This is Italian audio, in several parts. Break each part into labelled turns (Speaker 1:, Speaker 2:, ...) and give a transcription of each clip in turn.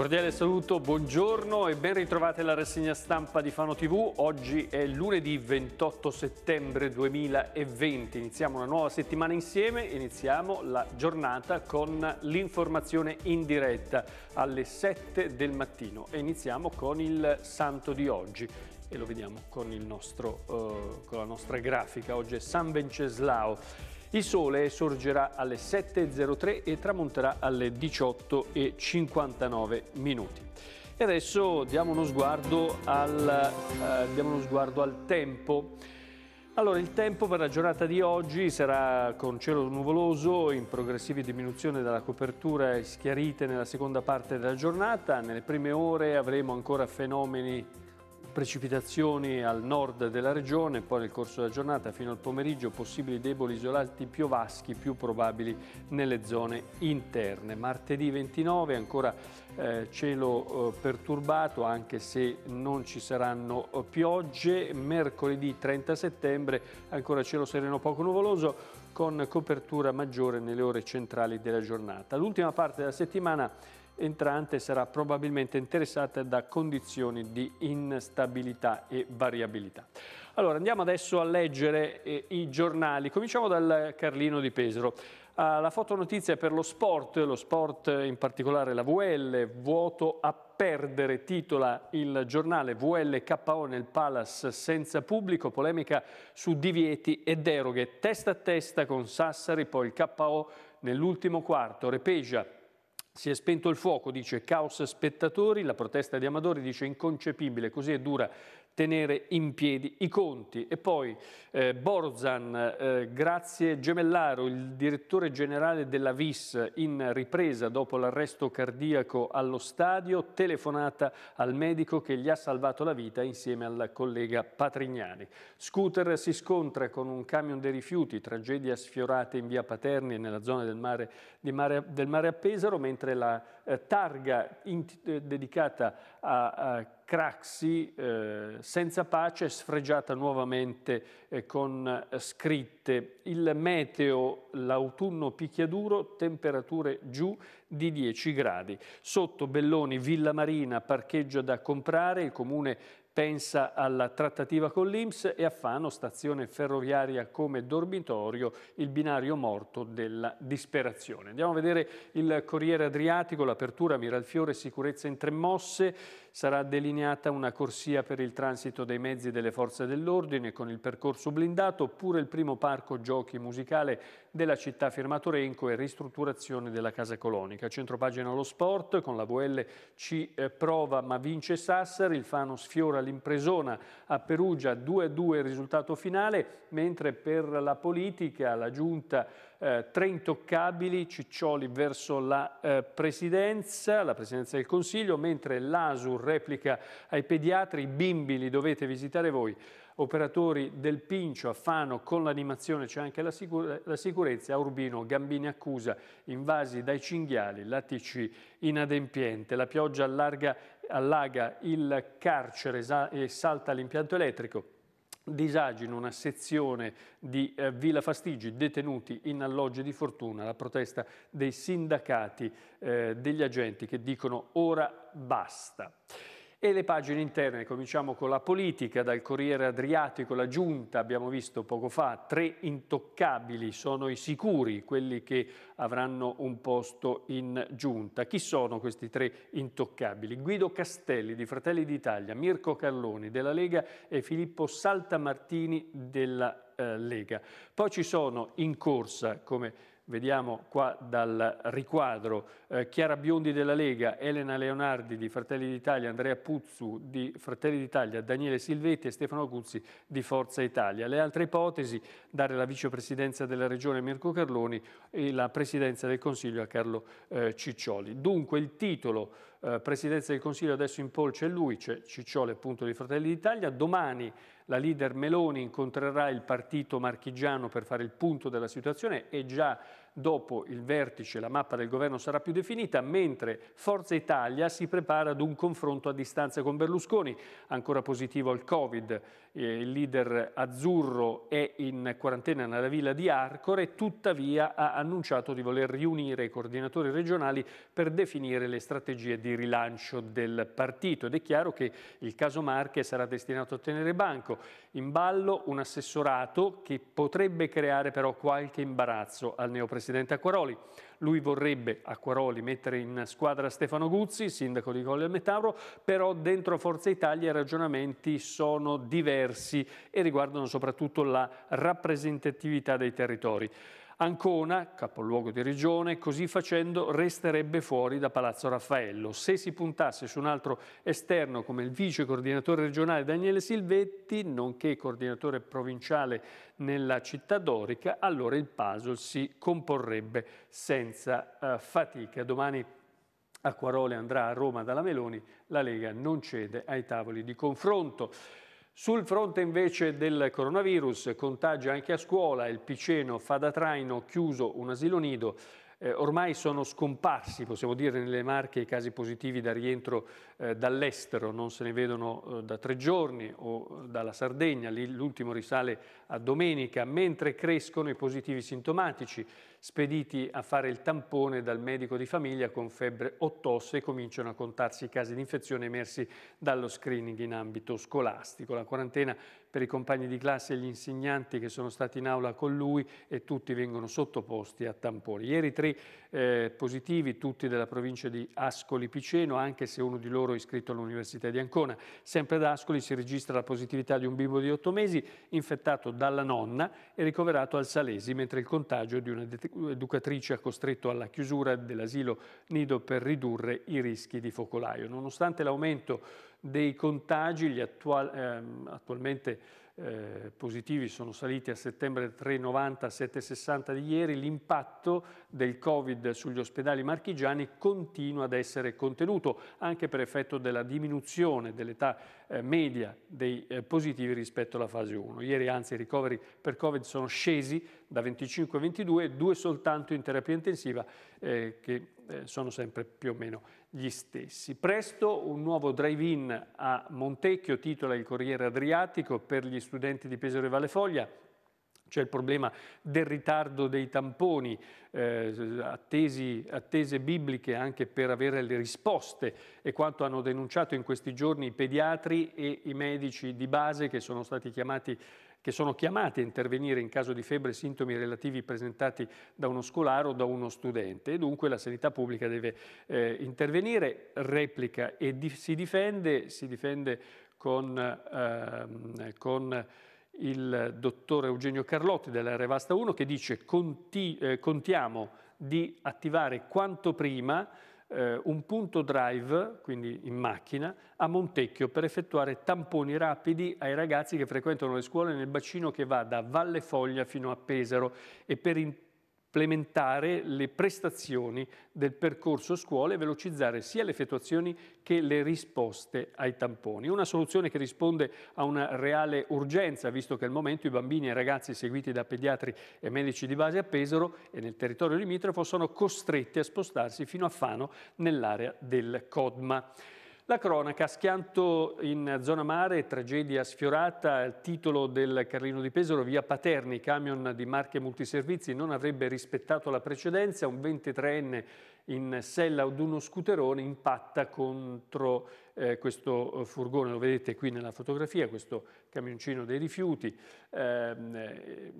Speaker 1: cordiale saluto, buongiorno e ben ritrovate alla rassegna stampa di Fano TV. Oggi è lunedì 28 settembre 2020. Iniziamo una nuova settimana insieme, iniziamo la giornata con l'informazione in diretta alle 7 del mattino e iniziamo con il santo di oggi e lo vediamo con, nostro, eh, con la nostra grafica. Oggi è San Venceslao. Il sole sorgerà alle 7.03 e tramonterà alle 18.59 minuti. E adesso diamo uno sguardo al, eh, diamo uno sguardo al tempo. Allora, il tempo per la giornata di oggi sarà con cielo nuvoloso, in progressiva diminuzione della copertura e schiarite nella seconda parte della giornata. Nelle prime ore avremo ancora fenomeni Precipitazioni al nord della regione, poi nel corso della giornata fino al pomeriggio possibili deboli isolati piovaschi più probabili nelle zone interne. Martedì 29 ancora eh, cielo eh, perturbato anche se non ci saranno eh, piogge. Mercoledì 30 settembre ancora cielo sereno poco nuvoloso con copertura maggiore nelle ore centrali della giornata. L'ultima parte della settimana entrante sarà probabilmente interessata da condizioni di instabilità e variabilità. Allora andiamo adesso a leggere eh, i giornali, cominciamo dal Carlino di Pesaro. Ah, la fotonotizia per lo sport, lo sport in particolare la VL, vuoto a perdere, titola il giornale VLKO nel Palace senza pubblico, polemica su divieti e deroghe, testa a testa con Sassari, poi il KO nell'ultimo quarto, repegia si è spento il fuoco, dice Caos Spettatori, la protesta di Amadori dice inconcepibile, così è dura tenere in piedi i conti. E poi eh, Borzan, eh, grazie Gemellaro, il direttore generale della VIS, in ripresa dopo l'arresto cardiaco allo stadio, telefonata al medico che gli ha salvato la vita insieme al collega Patrignani. Scooter si scontra con un camion dei rifiuti, tragedia sfiorata in via Paterni nella zona del mare, mare, del mare a Pesaro, mentre la eh, targa in, eh, dedicata a, a Craxi eh, senza pace sfregiata nuovamente eh, con eh, scritte il meteo l'autunno picchiaduro temperature giù di 10 gradi sotto Belloni Villa Marina parcheggio da comprare il comune pensa alla trattativa con l'Inps e a Fano stazione ferroviaria come dormitorio il binario morto della disperazione andiamo a vedere il Corriere Adriatico l'apertura Miralfiore sicurezza in tre mosse sarà delineata una corsia per il transito dei mezzi delle forze dell'ordine con il percorso blindato oppure il primo parco giochi musicale della città firmato Renco e ristrutturazione della casa colonica. Centropagina lo sport con la VL ci eh, prova ma vince Sassari, il Fano sfiora l'impresona a Perugia 2-2 risultato finale, mentre per la politica la giunta eh, tre intoccabili, Ciccioli verso la eh, presidenza, la presidenza del Consiglio, mentre l'ASUR replica ai pediatri, i bimbi li dovete visitare voi operatori del Pincio a Fano con l'animazione c'è anche la, sicure, la, sicurezza, a Urbino Gambini accusa invasi dai cinghiali, l'ATC inadempiente, la pioggia allarga, allaga il carcere e salta l'impianto elettrico, disagi una sezione di eh, Villa Fastigi, detenuti in alloggi di fortuna, la protesta dei sindacati, eh, degli agenti che dicono ora basta. E le pagine interne, cominciamo con la politica, dal Corriere Adriatico, la Giunta, abbiamo visto poco fa, tre intoccabili sono i sicuri, quelli che avranno un posto in Giunta. Chi sono questi tre intoccabili? Guido Castelli di Fratelli d'Italia, Mirko Carloni della Lega e Filippo Saltamartini della eh, Lega. Poi ci sono in corsa, come vediamo qua dal riquadro eh, Chiara Biondi della Lega, Elena Leonardi di Fratelli d'Italia, Andrea Puzzu di Fratelli d'Italia, Daniele Silvetti e Stefano Guzzi di Forza Italia. Le altre ipotesi, dare la vicepresidenza della Regione a Mirko Carloni e la presidenza del Consiglio a Carlo eh, Ciccioli. Dunque il titolo eh, Presidenza del Consiglio adesso in polce è lui, c'è cioè Ciccioli appunto di Fratelli d'Italia, domani la leader Meloni incontrerà il partito marchigiano per fare il punto della situazione e già dopo il vertice la mappa del governo sarà più definita, mentre Forza Italia si prepara ad un confronto a distanza con Berlusconi, ancora positivo al Covid. Eh, il leader azzurro è in quarantena nella villa di Arcore, tuttavia ha annunciato di voler riunire i coordinatori regionali per definire le strategie di rilancio del partito ed è chiaro che il caso Marche sarà destinato a tenere banco. In ballo un assessorato che potrebbe creare però qualche imbarazzo al neopresidente Acquaroli. Lui vorrebbe a Quaroli mettere in squadra Stefano Guzzi, sindaco di Colle Metauro, però dentro Forza Italia i ragionamenti sono diversi e riguardano soprattutto la rappresentatività dei territori. Ancona, capoluogo di regione, così facendo resterebbe fuori da Palazzo Raffaello. Se si puntasse su un altro esterno come il vice coordinatore regionale Daniele Silvetti, nonché coordinatore provinciale nella città dorica, allora il puzzle si comporrebbe senza eh, fatica. Domani Acquarole andrà a Roma dalla Meloni, la Lega non cede ai tavoli di confronto. Sul fronte invece del coronavirus, contagi anche a scuola, il Piceno fa da traino, chiuso un asilo nido, eh, ormai sono scomparsi, possiamo dire, nelle Marche i casi positivi da rientro eh, dall'estero, non se ne vedono eh, da tre giorni o dalla Sardegna, l'ultimo risale a domenica, mentre crescono i positivi sintomatici spediti a fare il tampone dal medico di famiglia con febbre o tosse e cominciano a contarsi i casi di infezione emersi dallo screening in ambito scolastico. La quarantena per i compagni di classe e gli insegnanti che sono stati in aula con lui e tutti vengono sottoposti a tamponi. Ieri tre eh, positivi, tutti della provincia di Ascoli Piceno, anche se uno di loro è iscritto all'Università di Ancona. Sempre ad Ascoli si registra la positività di un bimbo di otto mesi infettato dalla nonna e ricoverato al Salesi, mentre il contagio di una educatrice ha costretto alla chiusura dell'asilo nido per ridurre i rischi di focolaio. Nonostante l'aumento dei contagi, gli attual, ehm, attualmente eh, positivi sono saliti a settembre 390 760 di ieri, l'impatto del Covid sugli ospedali marchigiani continua ad essere contenuto, anche per effetto della diminuzione dell'età eh, media dei eh, positivi rispetto alla fase 1. Ieri anzi i ricoveri per Covid sono scesi da 25 a 22, due soltanto in terapia intensiva eh, che eh, sono sempre più o meno gli stessi. Presto un nuovo drive-in a Montecchio, titola il Corriere Adriatico, per gli studenti di Pesaro e Valle Foglia, c'è il problema del ritardo dei tamponi, eh, attesi, attese bibliche anche per avere le risposte e quanto hanno denunciato in questi giorni i pediatri e i medici di base che sono stati chiamati che sono chiamati a intervenire in caso di febbre e sintomi relativi presentati da uno scolare o da uno studente e dunque la sanità pubblica deve eh, intervenire, replica e di, si, difende, si difende, con, eh, con il dottor Eugenio Carlotti della Revasta 1 che dice conti, eh, contiamo di attivare quanto prima eh, un punto drive, quindi in macchina, a Montecchio per effettuare tamponi rapidi ai ragazzi che frequentano le scuole nel bacino che va da Valle Foglia fino a Pesaro e per implementare le prestazioni del percorso scuola e velocizzare sia le effettuazioni che le risposte ai tamponi. Una soluzione che risponde a una reale urgenza, visto che al momento i bambini e i ragazzi seguiti da pediatri e medici di base a Pesaro e nel territorio limitrofo sono costretti a spostarsi fino a Fano nell'area del Codma. La cronaca, schianto in zona mare, tragedia sfiorata, il titolo del Carlino di Pesaro, via Paterni, camion di marche multiservizi non avrebbe rispettato la precedenza, un 23enne in sella ad uno scooterone impatta contro eh, questo eh, furgone, lo vedete qui nella fotografia, questo camioncino dei rifiuti. Ehm, eh,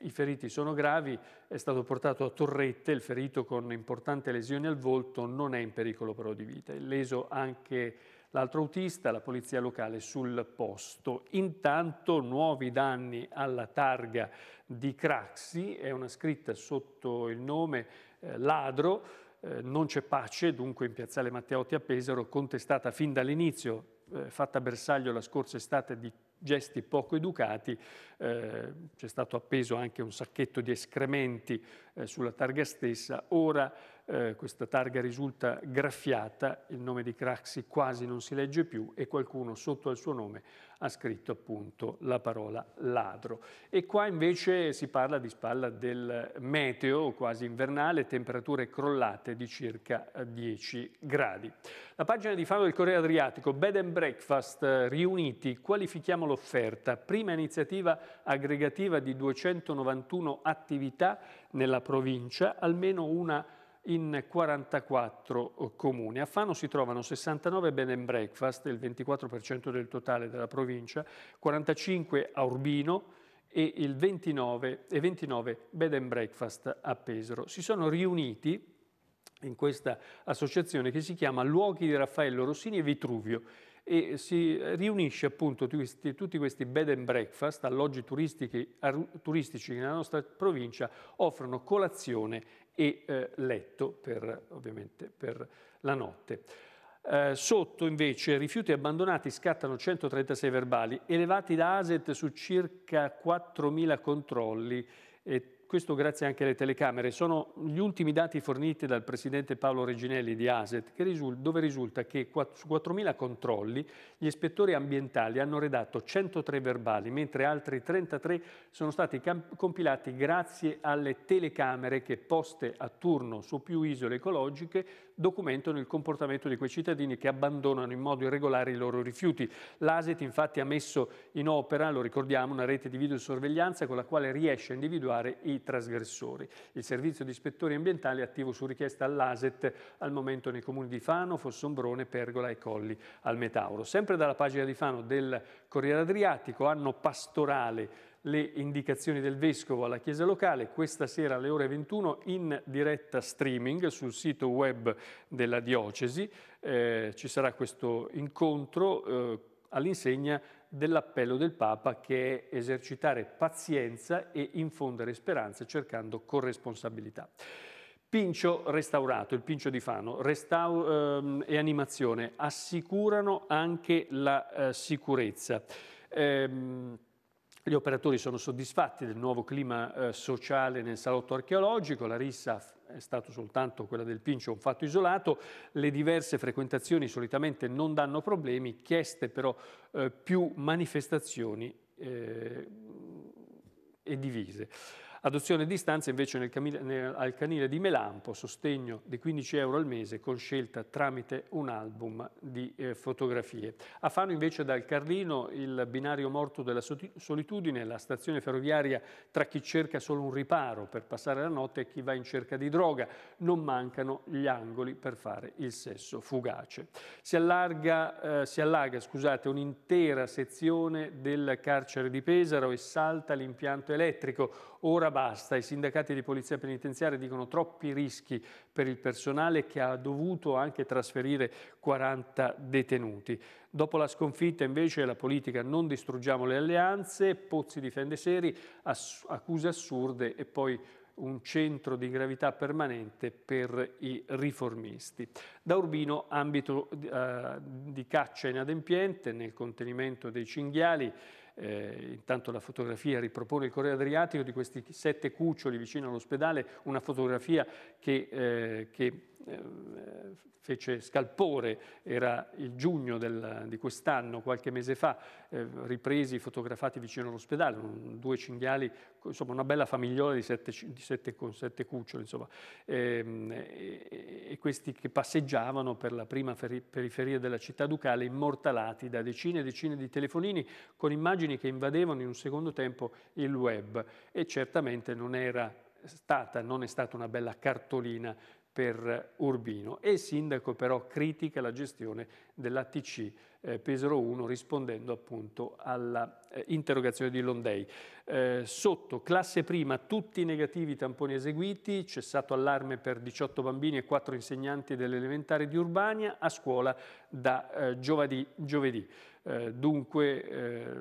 Speaker 1: i feriti sono gravi, è stato portato a torrette, il ferito con importante lesioni al volto non è in pericolo però di vita. È leso anche l'altro autista, la polizia locale sul posto. Intanto nuovi danni alla targa di Craxi, è una scritta sotto il nome eh, Ladro, eh, non c'è pace, dunque in piazzale Matteotti a Pesaro, contestata fin dall'inizio eh, fatta bersaglio la scorsa estate di gesti poco educati, eh, c'è stato appeso anche un sacchetto di escrementi eh, sulla targa stessa, ora eh, questa targa risulta graffiata, il nome di Craxi quasi non si legge più e qualcuno sotto al suo nome ha scritto appunto la parola ladro. E qua invece si parla di spalla del meteo quasi invernale, temperature crollate di circa 10 eh, gradi. La pagina di Fano del Corriere Adriatico, Bed and Breakfast eh, riuniti, qualifichiamo l'offerta, prima iniziativa aggregativa di 291 attività nella provincia, almeno una in 44 eh, comuni. A Fano si trovano 69 bed and breakfast, il 24% del totale della provincia, 45 a Urbino e, il 29, e 29 bed and breakfast a Pesaro. Si sono riuniti in questa associazione che si chiama Luoghi di Raffaello Rossini e Vitruvio e si riunisce appunto tutti, tutti questi bed and breakfast, alloggi turistici che nella nostra provincia offrono colazione e eh, letto per, ovviamente per la notte. Eh, sotto invece rifiuti abbandonati scattano 136 verbali, elevati da ASET su circa 4.000 controlli e questo grazie anche alle telecamere, sono gli ultimi dati forniti dal presidente Paolo Reginelli di ASET, risulta, dove risulta che su 4.000 controlli gli ispettori ambientali hanno redatto 103 verbali, mentre altri 33 sono stati compilati grazie alle telecamere che poste a turno su più isole ecologiche documentano il comportamento di quei cittadini che abbandonano in modo irregolare i loro rifiuti. L'ASET infatti ha messo in opera, lo ricordiamo, una rete di videosorveglianza con la quale riesce a individuare i trasgressori. Il servizio di ispettori ambientali è attivo su richiesta all'ASET al momento nei comuni di Fano, Fossombrone, Pergola e Colli al Metauro. Sempre dalla pagina di Fano del Corriere Adriatico, anno pastorale le indicazioni del Vescovo alla Chiesa locale questa sera alle ore 21 in diretta streaming sul sito web della Diocesi. Eh, ci sarà questo incontro eh, all'insegna dell'appello del Papa che è esercitare pazienza e infondere speranza cercando corresponsabilità. Pincio restaurato, il Pincio di Fano, ehm, e animazione assicurano anche la eh, sicurezza. Ehm, gli operatori sono soddisfatti del nuovo clima eh, sociale nel salotto archeologico, la rissa è stata soltanto quella del Pincio, un fatto isolato, le diverse frequentazioni solitamente non danno problemi, chieste però eh, più manifestazioni eh, e divise. Adozione a distanza invece nel camile, nel, al canile di Melampo, sostegno di 15 euro al mese con scelta tramite un album di eh, fotografie. A Fano invece dal Carlino il binario morto della solitudine, la stazione ferroviaria tra chi cerca solo un riparo per passare la notte e chi va in cerca di droga. Non mancano gli angoli per fare il sesso fugace. Si allarga, eh, si allarga scusate, un'intera sezione del carcere di Pesaro e salta l'impianto elettrico Ora basta, i sindacati di polizia penitenziaria dicono troppi rischi per il personale che ha dovuto anche trasferire 40 detenuti. Dopo la sconfitta invece la politica non distruggiamo le alleanze, Pozzi difende Seri, ass accuse assurde e poi un centro di gravità permanente per i riformisti. Da Urbino, ambito eh, di caccia inadempiente nel contenimento dei cinghiali, eh, intanto la fotografia ripropone il Corriere Adriatico di questi sette cuccioli vicino all'ospedale, una fotografia che, eh, che Ehm, eh, fece scalpore, era il giugno del, di quest'anno, qualche mese fa, eh, ripresi, fotografati vicino all'ospedale, due cinghiali, insomma una bella famigliola di sette, di sette, con sette cuccioli, insomma, ehm, e, e, questi che passeggiavano per la prima periferia della città ducale immortalati da decine e decine di telefonini con immagini che invadevano in un secondo tempo il web e certamente non era eh, stata, non è stata una bella cartolina per Urbino e il sindaco però critica la gestione dell'ATC eh, Pesaro 1 rispondendo appunto all'interrogazione eh, di Londei. Eh, sotto classe prima tutti i negativi tamponi eseguiti, cessato allarme per 18 bambini e 4 insegnanti dell'elementare di Urbania a scuola da eh, giovedì. giovedì. Eh, dunque eh,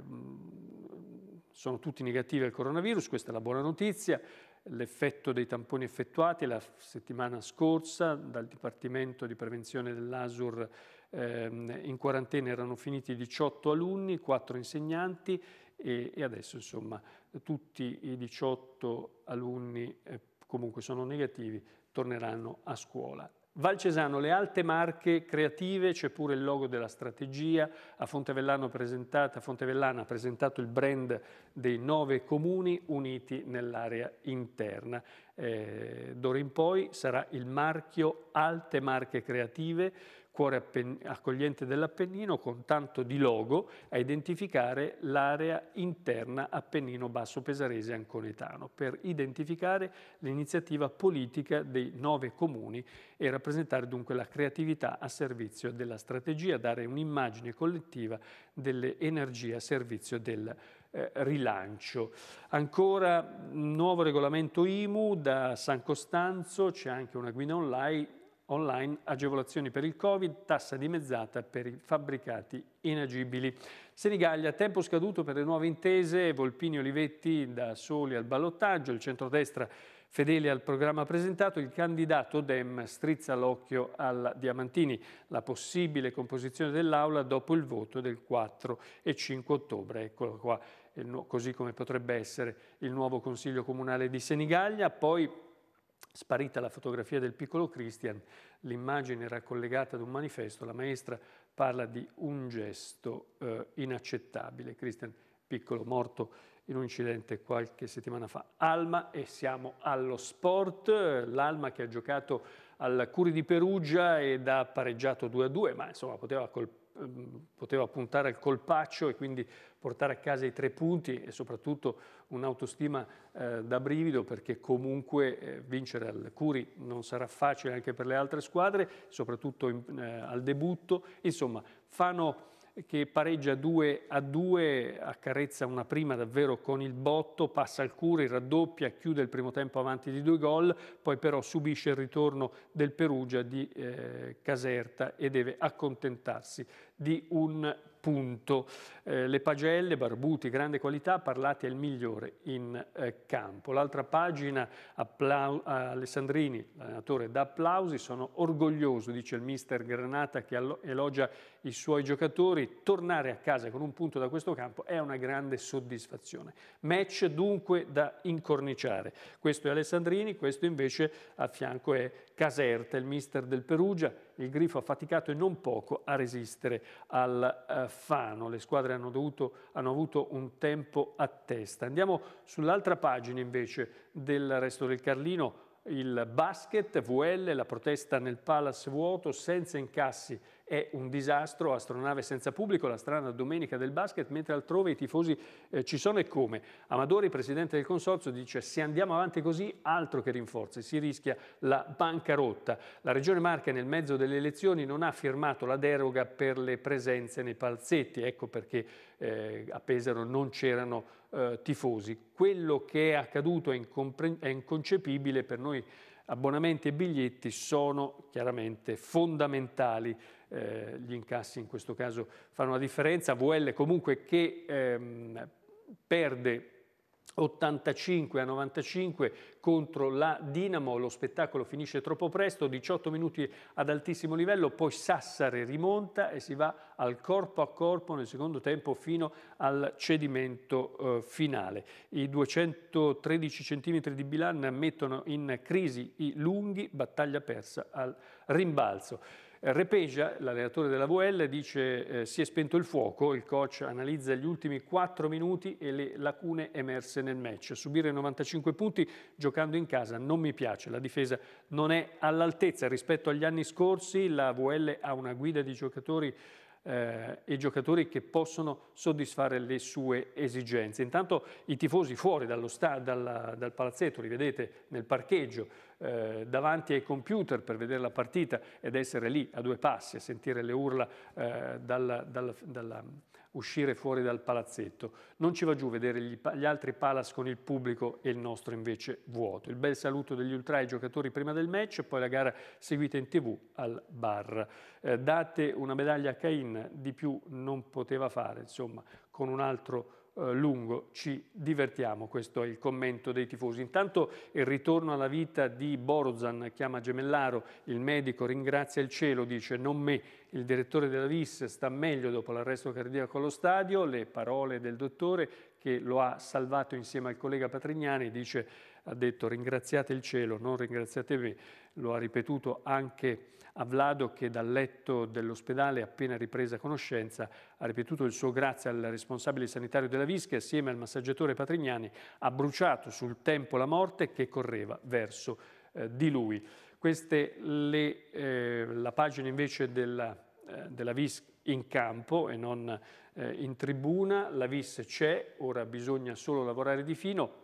Speaker 1: sono tutti negativi al coronavirus, questa è la buona notizia l'effetto dei tamponi effettuati la settimana scorsa dal Dipartimento di Prevenzione dell'ASUR ehm, in quarantena erano finiti 18 alunni, 4 insegnanti e, e adesso insomma tutti i 18 alunni eh, comunque sono negativi torneranno a scuola. Valcesano, le alte marche creative, c'è pure il logo della strategia, a Fontevellano, presentata, Fontevellana ha presentato il brand dei nove comuni uniti nell'area interna. Eh, D'ora in poi sarà il marchio Alte Marche Creative, cuore accogliente dell'Appennino con tanto di logo a identificare l'area interna Appennino Basso Pesarese Anconetano per identificare l'iniziativa politica dei nove comuni e rappresentare dunque la creatività a servizio della strategia, dare un'immagine collettiva delle energie a servizio del eh, rilancio. Ancora nuovo regolamento IMU da San Costanzo, c'è anche una guida online online, agevolazioni per il Covid, tassa dimezzata per i fabbricati inagibili. Senigallia, tempo scaduto per le nuove intese, Volpini Olivetti da soli al ballottaggio, il centrodestra Fedele al programma presentato, il candidato Dem strizza l'occhio alla Diamantini, la possibile composizione dell'Aula dopo il voto del 4 e 5 ottobre. Eccolo qua, così come potrebbe essere il nuovo Consiglio Comunale di Senigallia. Poi Sparita la fotografia del piccolo Christian, l'immagine era collegata ad un manifesto, la maestra parla di un gesto eh, inaccettabile. Christian piccolo morto in un incidente qualche settimana fa. Alma e siamo allo sport, l'Alma che ha giocato al Curi di Perugia ed ha pareggiato 2-2, ma insomma poteva colpire Ehm, poteva puntare al colpaccio e quindi portare a casa i tre punti e soprattutto un'autostima eh, da brivido perché comunque eh, vincere al Curi non sarà facile anche per le altre squadre, soprattutto in, eh, al debutto. Insomma, fanno che pareggia 2 a 2, accarezza una prima davvero con il botto, passa al Curi, raddoppia, chiude il primo tempo avanti di due gol, poi però subisce il ritorno del Perugia di eh, Caserta e deve accontentarsi di un punto. Eh, le pagelle, barbuti, grande qualità, parlate è il migliore in eh, campo. L'altra pagina, Alessandrini, allenatore da applausi, sono orgoglioso, dice il mister Granata che elogia i suoi giocatori, tornare a casa con un punto da questo campo è una grande soddisfazione. Match dunque da incorniciare. Questo è Alessandrini, questo invece a fianco è Caserta, il mister del Perugia, il Grifo ha faticato e non poco a resistere al eh, Fano, le squadre hanno, dovuto, hanno avuto un tempo a testa. Andiamo sull'altra pagina invece del resto del Carlino, il basket, VL, la protesta nel Palace vuoto, senza incassi è un disastro, astronave senza pubblico, la strana domenica del basket, mentre altrove i tifosi eh, ci sono e come. Amadori, presidente del consorzio, dice se andiamo avanti così, altro che rinforzi, si rischia la bancarotta. La Regione Marche nel mezzo delle elezioni non ha firmato la deroga per le presenze nei palzetti, ecco perché eh, a Pesaro non c'erano eh, tifosi. Quello che è accaduto è, è inconcepibile per noi abbonamenti e biglietti sono chiaramente fondamentali eh, gli incassi in questo caso fanno la differenza, VL comunque che ehm, perde 85 a 95 contro la Dinamo, lo spettacolo finisce troppo presto, 18 minuti ad altissimo livello, poi Sassare rimonta e si va al corpo a corpo nel secondo tempo fino al cedimento eh, finale. I 213 centimetri di Bilan mettono in crisi i lunghi, battaglia persa al rimbalzo. Repeja, l'allenatore della VL, dice eh, si è spento il fuoco, il coach analizza gli ultimi 4 minuti e le lacune emerse nel match. Subire 95 punti giocando in casa non mi piace, la difesa non è all'altezza rispetto agli anni scorsi, la VL ha una guida di giocatori eh, e giocatori che possono soddisfare le sue esigenze. Intanto i tifosi fuori sta, dalla, dal palazzetto, li vedete nel parcheggio, eh, davanti ai computer per vedere la partita ed essere lì a due passi, a sentire le urla eh, dalla, dalla, dalla uscire fuori dal palazzetto. Non ci va giù vedere gli, gli altri Palace con il pubblico e il nostro invece vuoto. Il bel saluto degli ultra ai giocatori prima del match, e poi la gara seguita in tv al bar. Eh, date una medaglia a Cain, di più non poteva fare, insomma, con un altro eh, lungo, ci divertiamo, questo è il commento dei tifosi. Intanto il ritorno alla vita di Borozan, chiama Gemellaro, il medico ringrazia il cielo, dice non me, il direttore della VIS sta meglio dopo l'arresto cardiaco allo stadio, le parole del dottore che lo ha salvato insieme al collega Patrignani, dice, ha detto ringraziate il cielo, non ringraziate me, lo ha ripetuto anche a Vlado che dal letto dell'ospedale, appena ripresa conoscenza, ha ripetuto il suo grazie al responsabile sanitario della Visca e assieme al massaggiatore Patrignani ha bruciato sul tempo la morte che correva verso eh, di lui. Questa è le, eh, la pagina invece della, eh, della VIS in campo e non eh, in tribuna. La Vis c'è, ora bisogna solo lavorare di fino.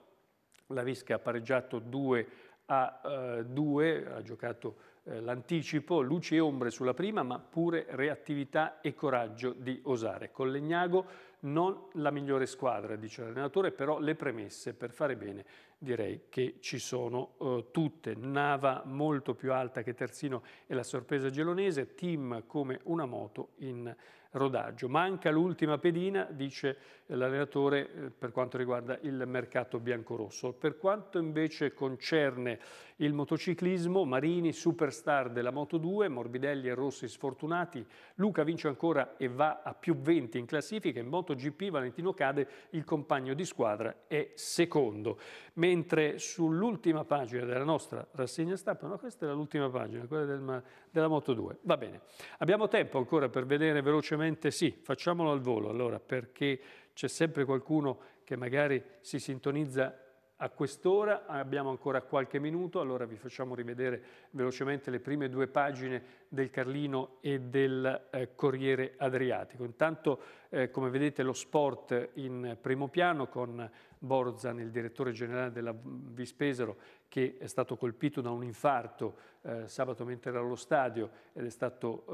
Speaker 1: La VIS che ha pareggiato 2 a 2, ha giocato eh, l'anticipo, luci e ombre sulla prima, ma pure reattività e coraggio di osare. Collegnago non la migliore squadra, dice l'allenatore, però le premesse per fare bene direi che ci sono eh, tutte. Nava molto più alta che Terzino e la sorpresa gelonese, team come una moto in rodaggio. Manca l'ultima pedina, dice eh, l'allenatore, eh, per quanto riguarda il mercato biancorosso. Per quanto invece concerne il motociclismo, Marini, superstar della Moto2, Morbidelli e Rossi sfortunati, Luca vince ancora e va a più 20 in classifica, in MotoGP Valentino Cade, il compagno di squadra, è secondo. Mentre sull'ultima pagina della nostra rassegna stampa, no questa è l'ultima pagina, quella del, della Moto2, va bene. Abbiamo tempo ancora per vedere velocemente semplicemente sì, facciamolo al volo allora, perché c'è sempre qualcuno che magari si sintonizza a quest'ora, abbiamo ancora qualche minuto, allora vi facciamo rivedere velocemente le prime due pagine del Carlino e del eh, Corriere Adriatico. Intanto, eh, come vedete, lo sport in primo piano con Borzan, il direttore generale della Vispesero, che è stato colpito da un infarto eh, sabato mentre era allo stadio ed è stato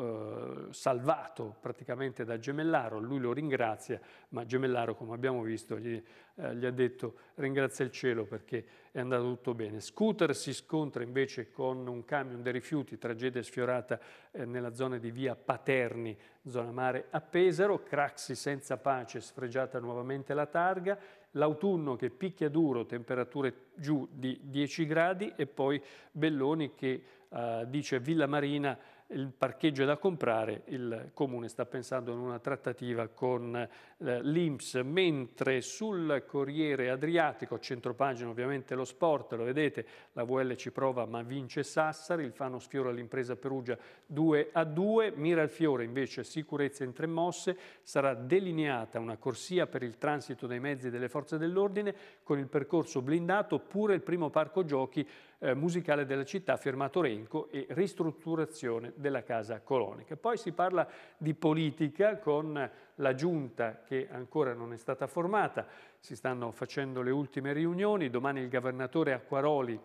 Speaker 1: eh, salvato praticamente da Gemellaro. Lui lo ringrazia, ma Gemellaro, come abbiamo visto, gli, eh, gli ha detto ringrazia il cielo perché è andato tutto bene. Scooter si scontra invece con un camion dei rifiuti, tragedia sfiorata eh, nella zona di via Paterni, zona mare a Pesaro. Craxi senza pace, sfregiata nuovamente la targa l'autunno che picchia duro, temperature giù di 10 gradi e poi Belloni che eh, dice Villa Marina il parcheggio è da comprare, il Comune sta pensando in una trattativa con eh, l'Inps, mentre sul Corriere Adriatico, centropagina ovviamente lo sport, lo vedete, la VL ci prova ma vince Sassari, il Fano sfiora l'impresa Perugia 2 a 2, mira il fiore invece sicurezza in tre mosse, sarà delineata una corsia per il transito dei mezzi delle forze dell'ordine con il percorso blindato, oppure il primo parco giochi eh, musicale della città, firmato Renco, e ristrutturazione della casa colonica. Poi si parla di politica con la giunta che ancora non è stata formata, si stanno facendo le ultime riunioni, domani il governatore Acquaroli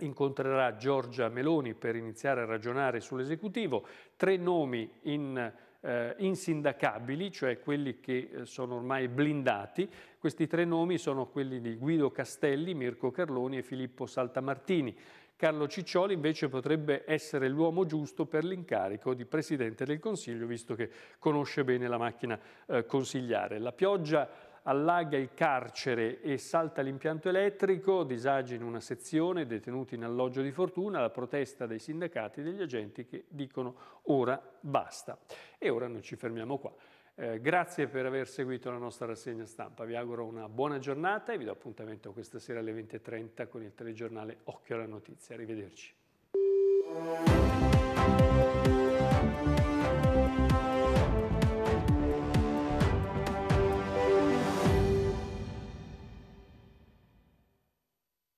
Speaker 1: incontrerà Giorgia Meloni per iniziare a ragionare sull'esecutivo, tre nomi in eh, insindacabili, cioè quelli che eh, sono ormai blindati. Questi tre nomi sono quelli di Guido Castelli, Mirko Carloni e Filippo Saltamartini. Carlo Ciccioli invece potrebbe essere l'uomo giusto per l'incarico di Presidente del Consiglio, visto che conosce bene la macchina eh, consigliare. La pioggia allaga il carcere e salta l'impianto elettrico, disagi in una sezione, detenuti in alloggio di fortuna, la protesta dei sindacati e degli agenti che dicono ora basta. E ora non ci fermiamo qua. Eh, grazie per aver seguito la nostra rassegna stampa, vi auguro una buona giornata e vi do appuntamento questa sera alle 20.30 con il telegiornale Occhio alla Notizia. Arrivederci.